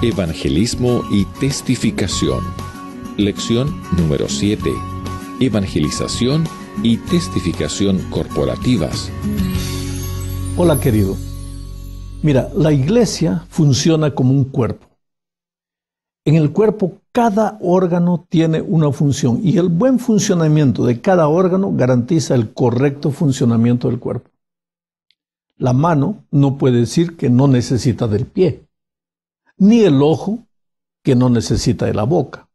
Evangelismo y testificación. Lección número 7. Evangelización y testificación corporativas. Hola querido. Mira, la iglesia funciona como un cuerpo. En el cuerpo cada órgano tiene una función y el buen funcionamiento de cada órgano garantiza el correcto funcionamiento del cuerpo. La mano no puede decir que no necesita del pie ni el ojo que no necesita de la boca.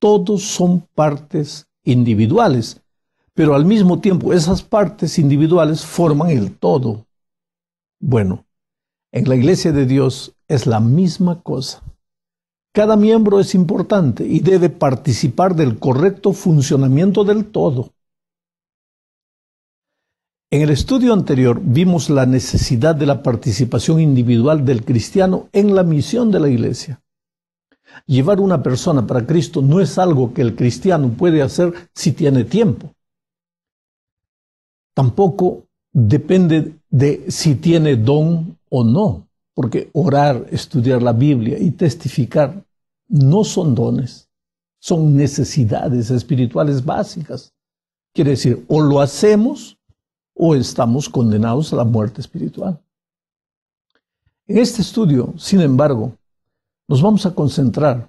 Todos son partes individuales, pero al mismo tiempo esas partes individuales forman el todo. Bueno, en la iglesia de Dios es la misma cosa. Cada miembro es importante y debe participar del correcto funcionamiento del todo. En el estudio anterior vimos la necesidad de la participación individual del cristiano en la misión de la iglesia. Llevar una persona para Cristo no es algo que el cristiano puede hacer si tiene tiempo. Tampoco depende de si tiene don o no, porque orar, estudiar la Biblia y testificar no son dones, son necesidades espirituales básicas. Quiere decir, o lo hacemos o estamos condenados a la muerte espiritual. En este estudio, sin embargo, nos vamos a concentrar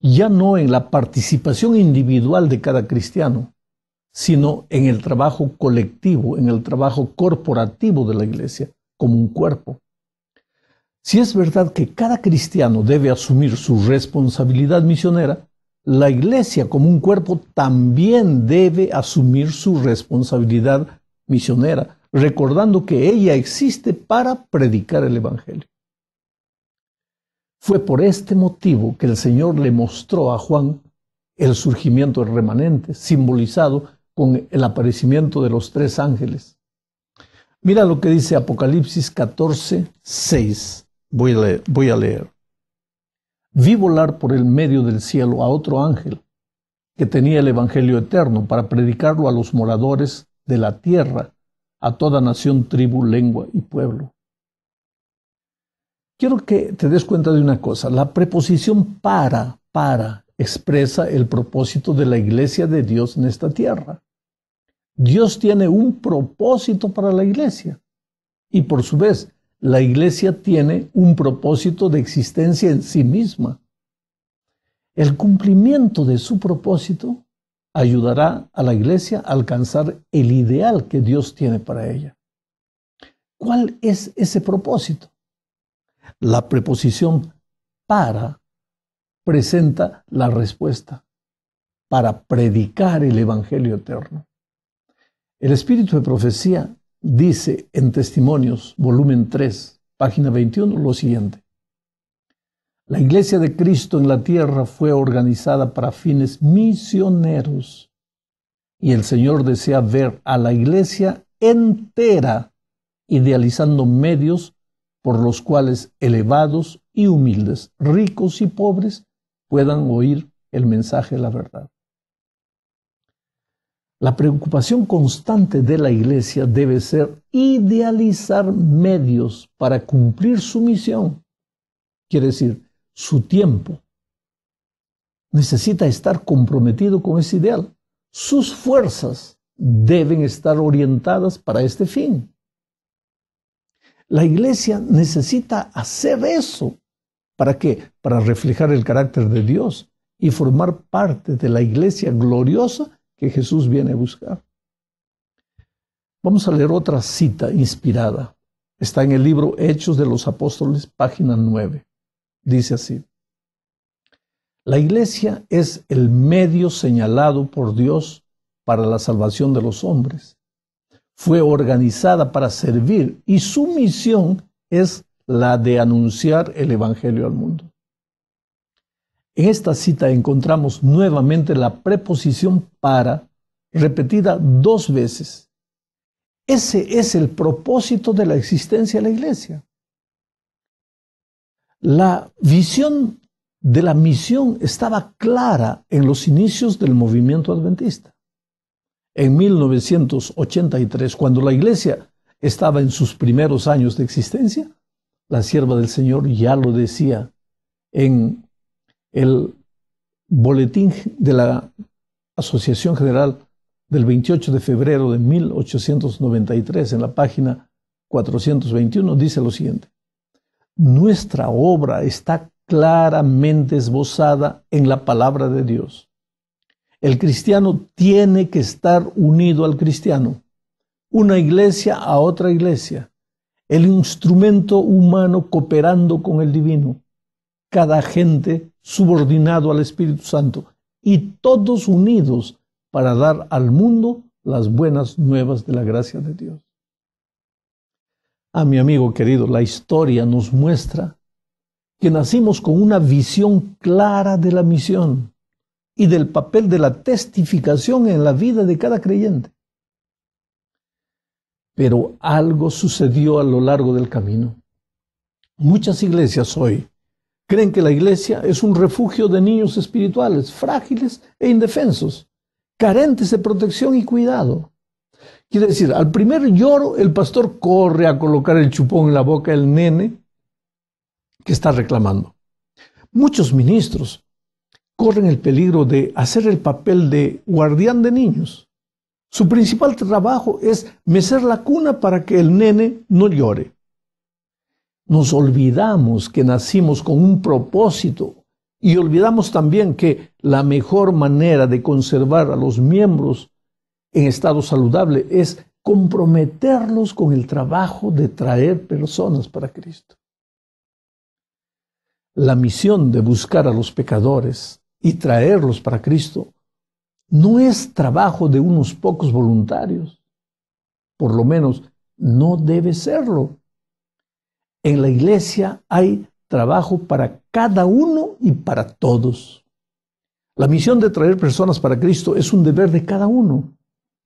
ya no en la participación individual de cada cristiano, sino en el trabajo colectivo, en el trabajo corporativo de la iglesia, como un cuerpo. Si es verdad que cada cristiano debe asumir su responsabilidad misionera, la iglesia como un cuerpo también debe asumir su responsabilidad misionera, recordando que ella existe para predicar el Evangelio. Fue por este motivo que el Señor le mostró a Juan el surgimiento remanente, simbolizado con el aparecimiento de los tres ángeles. Mira lo que dice Apocalipsis 14, 6. Voy a leer. Voy a leer. Vi volar por el medio del cielo a otro ángel que tenía el Evangelio eterno para predicarlo a los moradores de la tierra a toda nación, tribu, lengua y pueblo. Quiero que te des cuenta de una cosa. La preposición para, para, expresa el propósito de la iglesia de Dios en esta tierra. Dios tiene un propósito para la iglesia. Y por su vez, la iglesia tiene un propósito de existencia en sí misma. El cumplimiento de su propósito ayudará a la iglesia a alcanzar el ideal que Dios tiene para ella. ¿Cuál es ese propósito? La preposición para presenta la respuesta para predicar el Evangelio eterno. El Espíritu de Profecía dice en Testimonios, volumen 3, página 21, lo siguiente. La iglesia de Cristo en la tierra fue organizada para fines misioneros y el Señor desea ver a la iglesia entera idealizando medios por los cuales elevados y humildes, ricos y pobres puedan oír el mensaje de la verdad. La preocupación constante de la iglesia debe ser idealizar medios para cumplir su misión. Quiere decir, su tiempo. Necesita estar comprometido con ese ideal. Sus fuerzas deben estar orientadas para este fin. La iglesia necesita hacer eso. ¿Para qué? Para reflejar el carácter de Dios y formar parte de la iglesia gloriosa que Jesús viene a buscar. Vamos a leer otra cita inspirada. Está en el libro Hechos de los Apóstoles, página 9. Dice así, la iglesia es el medio señalado por Dios para la salvación de los hombres. Fue organizada para servir y su misión es la de anunciar el Evangelio al mundo. En esta cita encontramos nuevamente la preposición para, repetida dos veces. Ese es el propósito de la existencia de la iglesia. La visión de la misión estaba clara en los inicios del movimiento adventista. En 1983, cuando la iglesia estaba en sus primeros años de existencia, la sierva del Señor ya lo decía en el boletín de la Asociación General del 28 de febrero de 1893, en la página 421, dice lo siguiente. Nuestra obra está claramente esbozada en la palabra de Dios. El cristiano tiene que estar unido al cristiano, una iglesia a otra iglesia, el instrumento humano cooperando con el divino, cada gente subordinado al Espíritu Santo y todos unidos para dar al mundo las buenas nuevas de la gracia de Dios. Ah, mi amigo querido, la historia nos muestra que nacimos con una visión clara de la misión y del papel de la testificación en la vida de cada creyente. Pero algo sucedió a lo largo del camino. Muchas iglesias hoy creen que la iglesia es un refugio de niños espirituales, frágiles e indefensos, carentes de protección y cuidado. Quiere decir, al primer lloro el pastor corre a colocar el chupón en la boca del nene que está reclamando. Muchos ministros corren el peligro de hacer el papel de guardián de niños. Su principal trabajo es mecer la cuna para que el nene no llore. Nos olvidamos que nacimos con un propósito y olvidamos también que la mejor manera de conservar a los miembros en estado saludable es comprometerlos con el trabajo de traer personas para Cristo. La misión de buscar a los pecadores y traerlos para Cristo no es trabajo de unos pocos voluntarios. Por lo menos no debe serlo. En la iglesia hay trabajo para cada uno y para todos. La misión de traer personas para Cristo es un deber de cada uno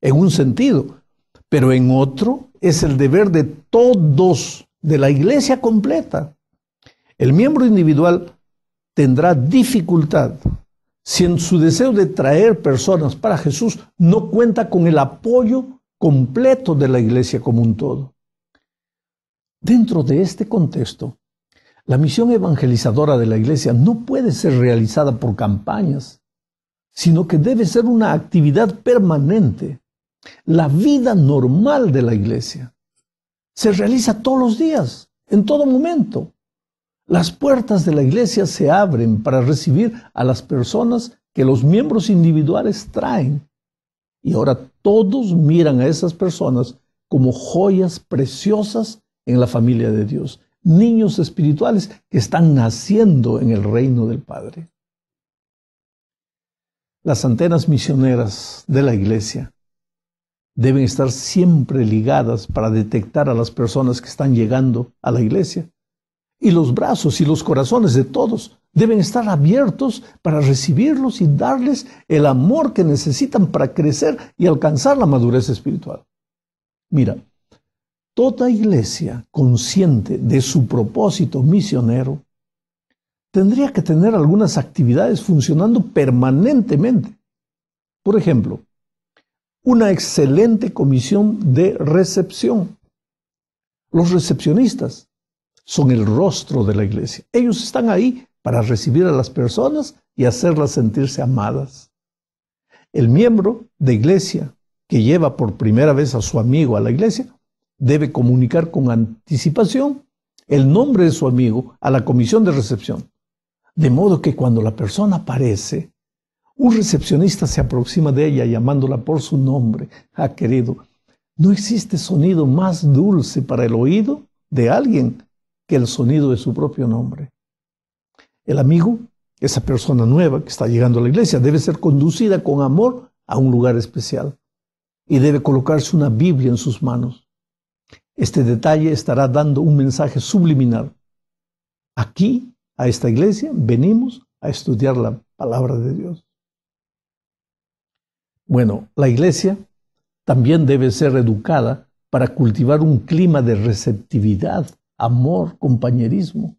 en un sentido, pero en otro es el deber de todos, de la iglesia completa. El miembro individual tendrá dificultad si en su deseo de traer personas para Jesús no cuenta con el apoyo completo de la iglesia como un todo. Dentro de este contexto, la misión evangelizadora de la iglesia no puede ser realizada por campañas, sino que debe ser una actividad permanente la vida normal de la iglesia se realiza todos los días, en todo momento. Las puertas de la iglesia se abren para recibir a las personas que los miembros individuales traen. Y ahora todos miran a esas personas como joyas preciosas en la familia de Dios, niños espirituales que están naciendo en el reino del Padre. Las antenas misioneras de la iglesia deben estar siempre ligadas para detectar a las personas que están llegando a la iglesia. Y los brazos y los corazones de todos deben estar abiertos para recibirlos y darles el amor que necesitan para crecer y alcanzar la madurez espiritual. Mira, toda iglesia consciente de su propósito misionero tendría que tener algunas actividades funcionando permanentemente. Por ejemplo, una excelente comisión de recepción. Los recepcionistas son el rostro de la iglesia. Ellos están ahí para recibir a las personas y hacerlas sentirse amadas. El miembro de iglesia que lleva por primera vez a su amigo a la iglesia debe comunicar con anticipación el nombre de su amigo a la comisión de recepción. De modo que cuando la persona aparece, un recepcionista se aproxima de ella llamándola por su nombre. ha ah, querido, no existe sonido más dulce para el oído de alguien que el sonido de su propio nombre. El amigo, esa persona nueva que está llegando a la iglesia, debe ser conducida con amor a un lugar especial y debe colocarse una Biblia en sus manos. Este detalle estará dando un mensaje subliminal. Aquí, a esta iglesia, venimos a estudiar la palabra de Dios. Bueno, la iglesia también debe ser educada para cultivar un clima de receptividad, amor, compañerismo.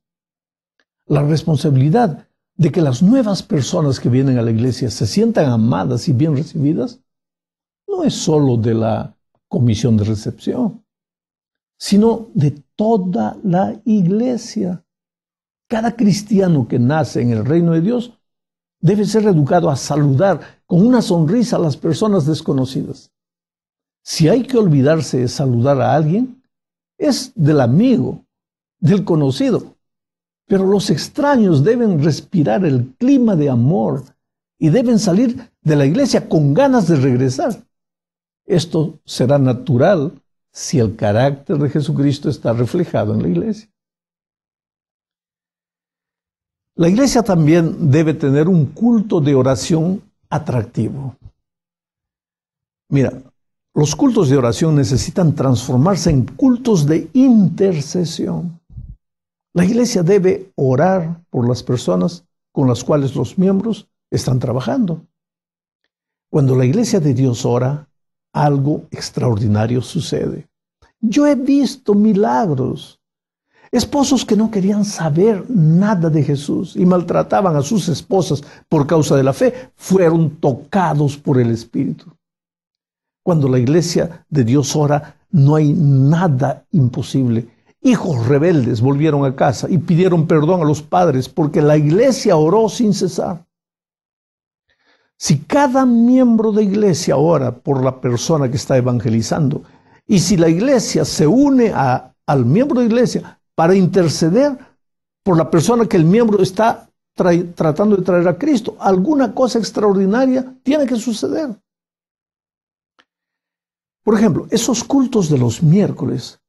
La responsabilidad de que las nuevas personas que vienen a la iglesia se sientan amadas y bien recibidas no es solo de la comisión de recepción, sino de toda la iglesia. Cada cristiano que nace en el reino de Dios debe ser educado a saludar con una sonrisa a las personas desconocidas. Si hay que olvidarse de saludar a alguien, es del amigo, del conocido. Pero los extraños deben respirar el clima de amor y deben salir de la iglesia con ganas de regresar. Esto será natural si el carácter de Jesucristo está reflejado en la iglesia. La iglesia también debe tener un culto de oración atractivo. Mira, los cultos de oración necesitan transformarse en cultos de intercesión. La iglesia debe orar por las personas con las cuales los miembros están trabajando. Cuando la iglesia de Dios ora, algo extraordinario sucede. Yo he visto milagros Esposos que no querían saber nada de Jesús y maltrataban a sus esposas por causa de la fe, fueron tocados por el Espíritu. Cuando la iglesia de Dios ora, no hay nada imposible. Hijos rebeldes volvieron a casa y pidieron perdón a los padres porque la iglesia oró sin cesar. Si cada miembro de iglesia ora por la persona que está evangelizando y si la iglesia se une al miembro de iglesia, para interceder por la persona que el miembro está tratando de traer a Cristo. Alguna cosa extraordinaria tiene que suceder. Por ejemplo, esos cultos de los miércoles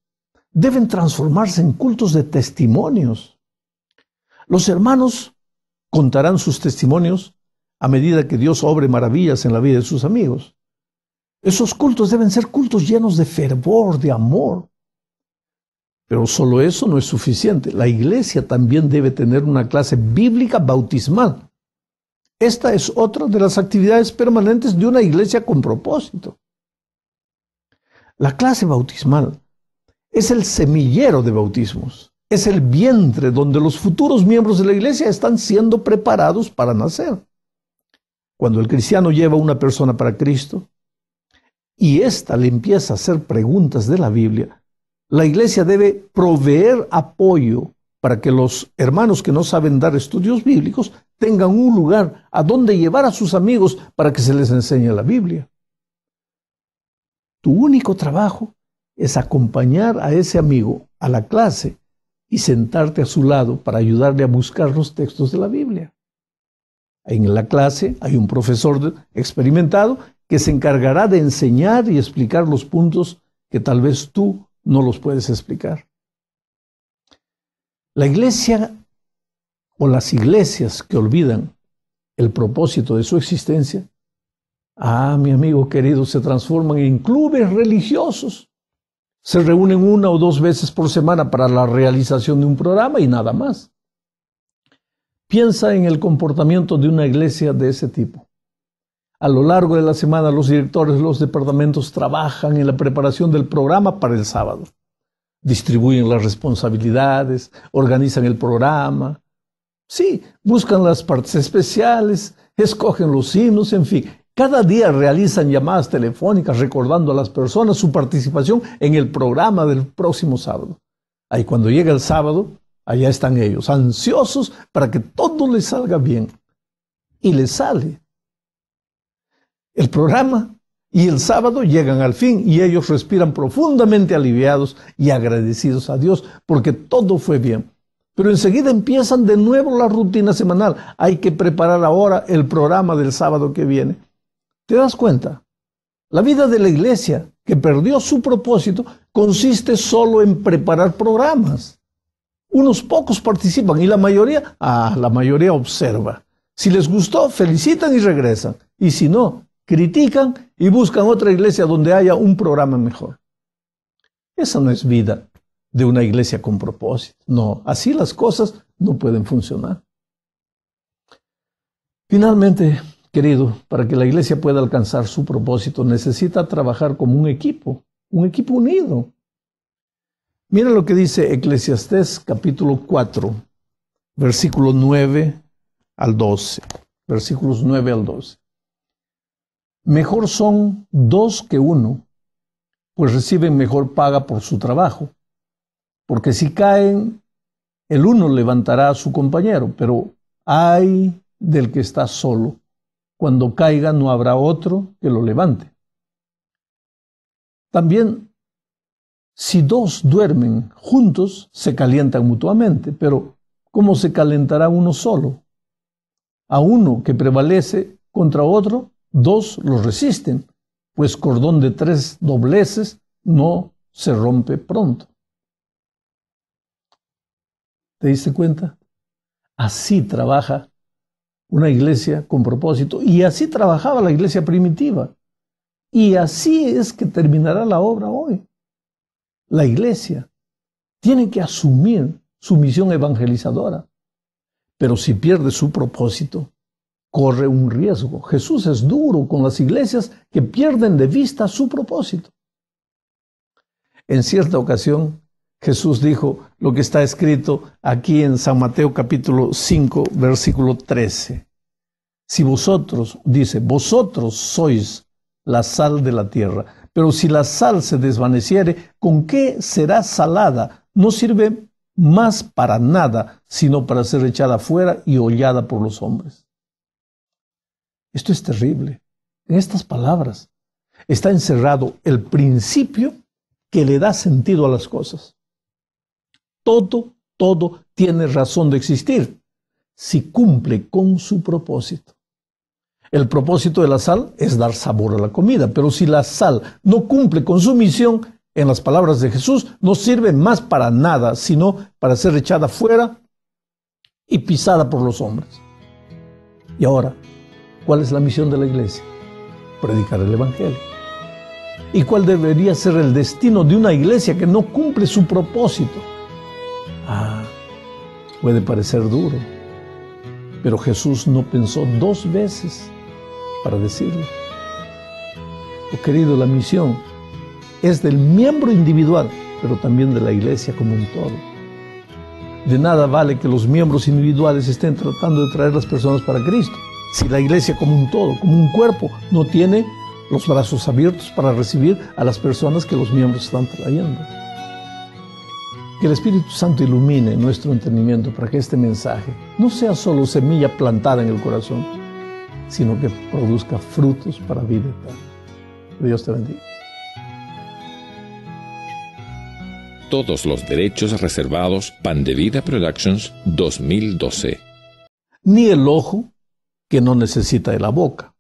deben transformarse en cultos de testimonios. Los hermanos contarán sus testimonios a medida que Dios obre maravillas en la vida de sus amigos. Esos cultos deben ser cultos llenos de fervor, de amor, pero solo eso no es suficiente. La iglesia también debe tener una clase bíblica bautismal. Esta es otra de las actividades permanentes de una iglesia con propósito. La clase bautismal es el semillero de bautismos, es el vientre donde los futuros miembros de la iglesia están siendo preparados para nacer. Cuando el cristiano lleva a una persona para Cristo y ésta le empieza a hacer preguntas de la Biblia, la iglesia debe proveer apoyo para que los hermanos que no saben dar estudios bíblicos tengan un lugar a donde llevar a sus amigos para que se les enseñe la Biblia. Tu único trabajo es acompañar a ese amigo a la clase y sentarte a su lado para ayudarle a buscar los textos de la Biblia. En la clase hay un profesor experimentado que se encargará de enseñar y explicar los puntos que tal vez tú no los puedes explicar. La iglesia o las iglesias que olvidan el propósito de su existencia, ah, mi amigo querido, se transforman en clubes religiosos. Se reúnen una o dos veces por semana para la realización de un programa y nada más. Piensa en el comportamiento de una iglesia de ese tipo. A lo largo de la semana, los directores de los departamentos trabajan en la preparación del programa para el sábado. Distribuyen las responsabilidades, organizan el programa. Sí, buscan las partes especiales, escogen los himnos, en fin. Cada día realizan llamadas telefónicas recordando a las personas su participación en el programa del próximo sábado. Ahí cuando llega el sábado, allá están ellos, ansiosos para que todo les salga bien. Y les sale el programa y el sábado llegan al fin y ellos respiran profundamente aliviados y agradecidos a Dios porque todo fue bien. Pero enseguida empiezan de nuevo la rutina semanal. Hay que preparar ahora el programa del sábado que viene. ¿Te das cuenta? La vida de la iglesia, que perdió su propósito, consiste solo en preparar programas. Unos pocos participan y la mayoría, ah, la mayoría observa. Si les gustó, felicitan y regresan. Y si no, critican y buscan otra iglesia donde haya un programa mejor. Esa no es vida de una iglesia con propósito. No, así las cosas no pueden funcionar. Finalmente, querido, para que la iglesia pueda alcanzar su propósito, necesita trabajar como un equipo, un equipo unido. Mira lo que dice Eclesiastés capítulo 4, versículo 9 al 12. Versículos 9 al 12. Mejor son dos que uno, pues reciben mejor paga por su trabajo, porque si caen, el uno levantará a su compañero, pero hay del que está solo, cuando caiga no habrá otro que lo levante. También, si dos duermen juntos, se calientan mutuamente, pero ¿cómo se calentará uno solo? A uno que prevalece contra otro, dos los resisten, pues cordón de tres dobleces no se rompe pronto. ¿Te diste cuenta? Así trabaja una iglesia con propósito y así trabajaba la iglesia primitiva. Y así es que terminará la obra hoy. La iglesia tiene que asumir su misión evangelizadora, pero si pierde su propósito, corre un riesgo. Jesús es duro con las iglesias que pierden de vista su propósito. En cierta ocasión, Jesús dijo lo que está escrito aquí en San Mateo capítulo 5, versículo 13. Si vosotros, dice, vosotros sois la sal de la tierra, pero si la sal se desvaneciere, ¿con qué será salada? No sirve más para nada, sino para ser echada afuera y hollada por los hombres. Esto es terrible. En estas palabras está encerrado el principio que le da sentido a las cosas. Todo, todo tiene razón de existir si cumple con su propósito. El propósito de la sal es dar sabor a la comida, pero si la sal no cumple con su misión, en las palabras de Jesús, no sirve más para nada, sino para ser echada fuera y pisada por los hombres. Y ahora, ¿Cuál es la misión de la iglesia? Predicar el Evangelio. ¿Y cuál debería ser el destino de una iglesia que no cumple su propósito? Ah, puede parecer duro, pero Jesús no pensó dos veces para decirlo. Oh, querido, la misión es del miembro individual, pero también de la iglesia como un todo. De nada vale que los miembros individuales estén tratando de traer las personas para Cristo si la iglesia como un todo, como un cuerpo, no tiene los brazos abiertos para recibir a las personas que los miembros están trayendo. Que el Espíritu Santo ilumine nuestro entendimiento para que este mensaje no sea solo semilla plantada en el corazón, sino que produzca frutos para vida eterna. Dios te bendiga. Todos los derechos reservados, Pan de Vida Productions 2012. Ni el ojo que no necesita de la boca.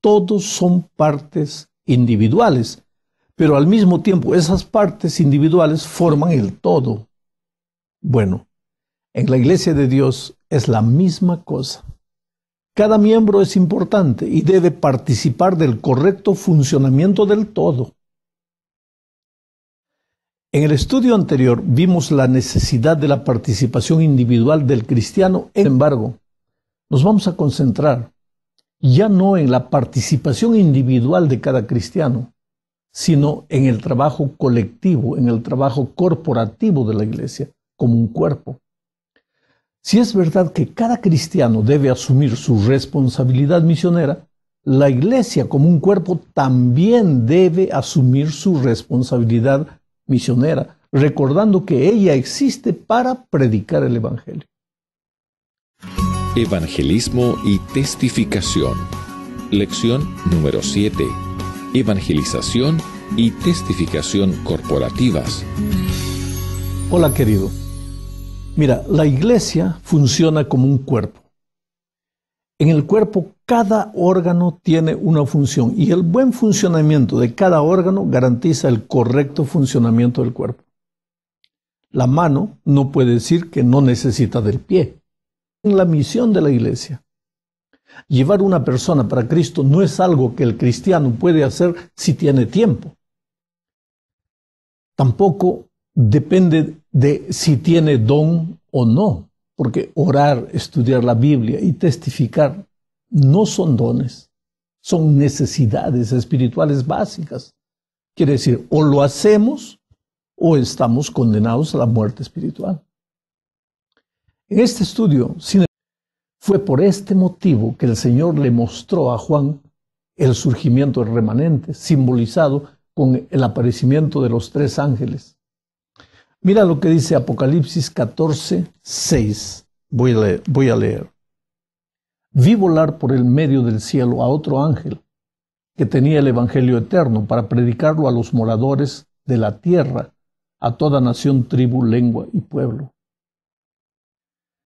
Todos son partes individuales, pero al mismo tiempo esas partes individuales forman el todo. Bueno, en la iglesia de Dios es la misma cosa. Cada miembro es importante y debe participar del correcto funcionamiento del todo. En el estudio anterior vimos la necesidad de la participación individual del cristiano, sin embargo, nos vamos a concentrar ya no en la participación individual de cada cristiano, sino en el trabajo colectivo, en el trabajo corporativo de la iglesia, como un cuerpo. Si es verdad que cada cristiano debe asumir su responsabilidad misionera, la iglesia como un cuerpo también debe asumir su responsabilidad misionera, recordando que ella existe para predicar el Evangelio. Evangelismo y testificación. Lección número 7. Evangelización y testificación corporativas. Hola querido. Mira, la iglesia funciona como un cuerpo. En el cuerpo cada órgano tiene una función y el buen funcionamiento de cada órgano garantiza el correcto funcionamiento del cuerpo. La mano no puede decir que no necesita del pie la misión de la iglesia. Llevar una persona para Cristo no es algo que el cristiano puede hacer si tiene tiempo. Tampoco depende de si tiene don o no, porque orar, estudiar la Biblia y testificar no son dones, son necesidades espirituales básicas. Quiere decir, o lo hacemos o estamos condenados a la muerte espiritual. En este estudio, sin fue por este motivo que el Señor le mostró a Juan el surgimiento del remanente, simbolizado con el aparecimiento de los tres ángeles. Mira lo que dice Apocalipsis 14, 6. Voy a leer. Vi volar por el medio del cielo a otro ángel que tenía el Evangelio eterno para predicarlo a los moradores de la tierra, a toda nación, tribu, lengua y pueblo